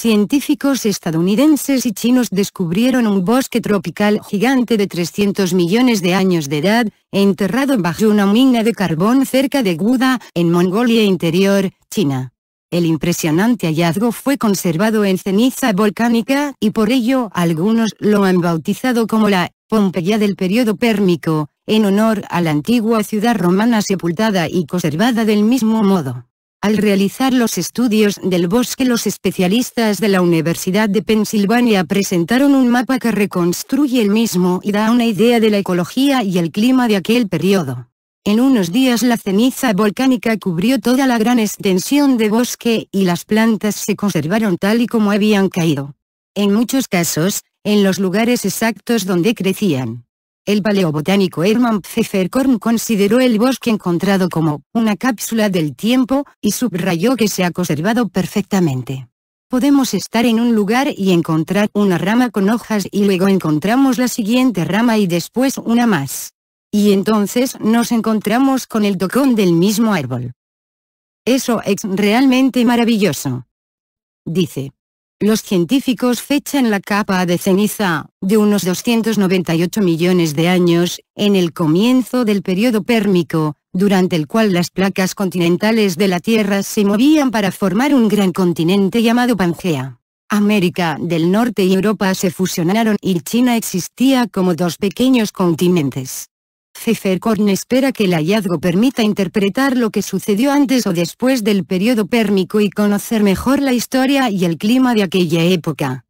científicos estadounidenses y chinos descubrieron un bosque tropical gigante de 300 millones de años de edad, enterrado bajo una mina de carbón cerca de Guda, en Mongolia Interior, China. El impresionante hallazgo fue conservado en ceniza volcánica, y por ello algunos lo han bautizado como la Pompeya del Período pérmico, en honor a la antigua ciudad romana sepultada y conservada del mismo modo. Al realizar los estudios del bosque los especialistas de la Universidad de Pensilvania presentaron un mapa que reconstruye el mismo y da una idea de la ecología y el clima de aquel periodo. En unos días la ceniza volcánica cubrió toda la gran extensión de bosque y las plantas se conservaron tal y como habían caído. En muchos casos, en los lugares exactos donde crecían. El paleobotánico Hermann Pfefferkorn consideró el bosque encontrado como una cápsula del tiempo, y subrayó que se ha conservado perfectamente. Podemos estar en un lugar y encontrar una rama con hojas y luego encontramos la siguiente rama y después una más. Y entonces nos encontramos con el tocón del mismo árbol. Eso es realmente maravilloso. Dice. Los científicos fechan la capa de ceniza, de unos 298 millones de años, en el comienzo del periodo pérmico, durante el cual las placas continentales de la Tierra se movían para formar un gran continente llamado Pangea. América del Norte y Europa se fusionaron y China existía como dos pequeños continentes. Korn espera que el hallazgo permita interpretar lo que sucedió antes o después del periodo pérmico y conocer mejor la historia y el clima de aquella época.